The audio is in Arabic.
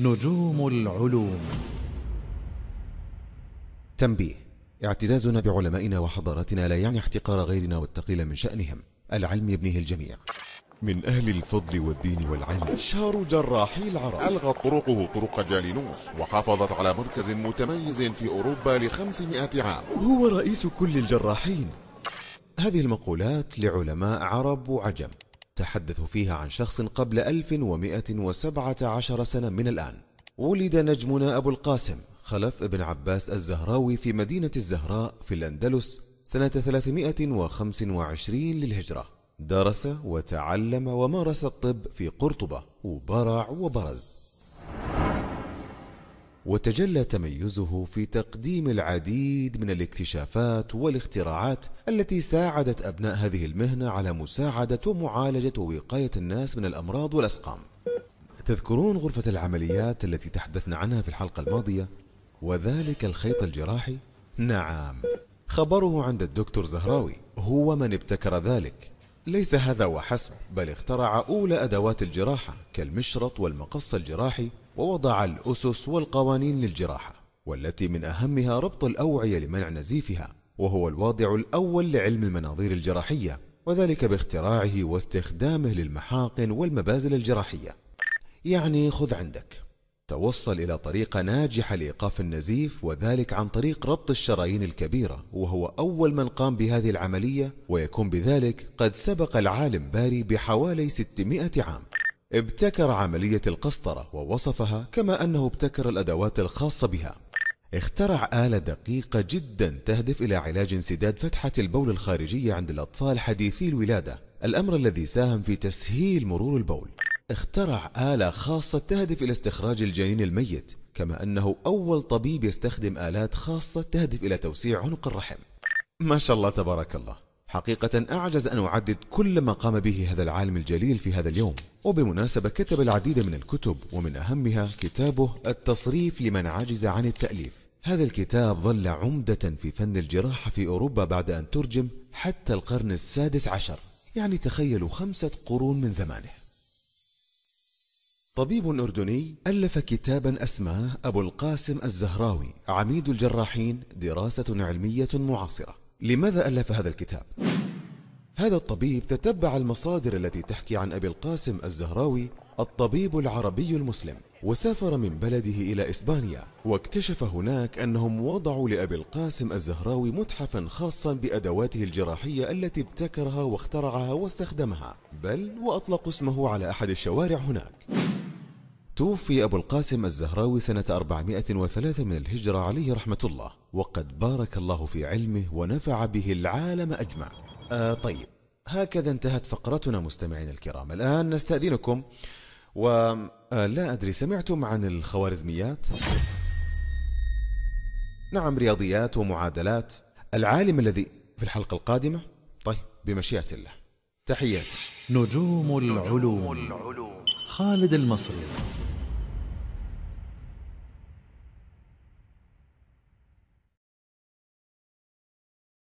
نجوم العلوم تنبيه اعتزازنا بعلمائنا وحضارتنا لا يعني احتقار غيرنا والتقليل من شأنهم العلم يبنيه الجميع من أهل الفضل والدين والعلم أشهر جراحي العرب ألغت طرقه طرق جالينوس وحافظت على مركز متميز في أوروبا لخمسمائة عام هو رئيس كل الجراحين هذه المقولات لعلماء عرب وعجم تحدث فيها عن شخص قبل 1117 سنة من الآن ولد نجمنا أبو القاسم خلف ابن عباس الزهراوي في مدينة الزهراء في الأندلس سنة 325 للهجرة درس وتعلم ومارس الطب في قرطبة وبرع وبرز وتجلى تميزه في تقديم العديد من الاكتشافات والاختراعات التي ساعدت أبناء هذه المهنة على مساعدة ومعالجة ووقاية الناس من الأمراض والأسقام تذكرون غرفة العمليات التي تحدثنا عنها في الحلقة الماضية وذلك الخيط الجراحي؟ نعم خبره عند الدكتور زهراوي هو من ابتكر ذلك ليس هذا وحسب بل اخترع أولى أدوات الجراحة كالمشرط والمقص الجراحي ووضع الأسس والقوانين للجراحة والتي من أهمها ربط الأوعية لمنع نزيفها وهو الواضع الأول لعلم المناظير الجراحية وذلك باختراعه واستخدامه للمحاقن والمبازل الجراحية يعني خذ عندك توصل إلى طريقة ناجحة لإيقاف النزيف وذلك عن طريق ربط الشرايين الكبيرة وهو أول من قام بهذه العملية ويكون بذلك قد سبق العالم باري بحوالي 600 عام ابتكر عملية القسطرة ووصفها كما أنه ابتكر الأدوات الخاصة بها اخترع آلة دقيقة جدا تهدف إلى علاج انسداد فتحة البول الخارجية عند الأطفال حديثي الولادة الأمر الذي ساهم في تسهيل مرور البول اخترع آلة خاصة تهدف إلى استخراج الجنين الميت كما أنه أول طبيب يستخدم آلات خاصة تهدف إلى توسيع عنق الرحم ما شاء الله تبارك الله حقيقة أعجز أن أعدد كل ما قام به هذا العالم الجليل في هذا اليوم وبالمناسبة كتب العديد من الكتب ومن أهمها كتابه التصريف لمن عجز عن التأليف هذا الكتاب ظل عمدة في فن الجراحة في أوروبا بعد أن ترجم حتى القرن السادس عشر يعني تخيلوا خمسة قرون من زمانه طبيب أردني ألف كتابا أسماه أبو القاسم الزهراوي عميد الجراحين دراسة علمية معاصرة لماذا ألف هذا الكتاب؟ هذا الطبيب تتبع المصادر التي تحكي عن أبي القاسم الزهراوي الطبيب العربي المسلم وسافر من بلده إلى إسبانيا واكتشف هناك أنهم وضعوا لأبي القاسم الزهراوي متحفا خاصا بأدواته الجراحية التي ابتكرها واخترعها واستخدمها بل وأطلقوا اسمه على أحد الشوارع هناك توفي أبو القاسم الزهراوي سنة 403 من الهجرة عليه رحمة الله وقد بارك الله في علمه ونفع به العالم أجمع آه طيب هكذا انتهت فقرتنا مستمعينا الكرام الآن نستأذنكم ولا آه، أدري سمعتم عن الخوارزميات؟ نعم رياضيات ومعادلات العالم الذي في الحلقة القادمة طيب بمشيئة الله تحياتي نجوم العلوم خالد المصري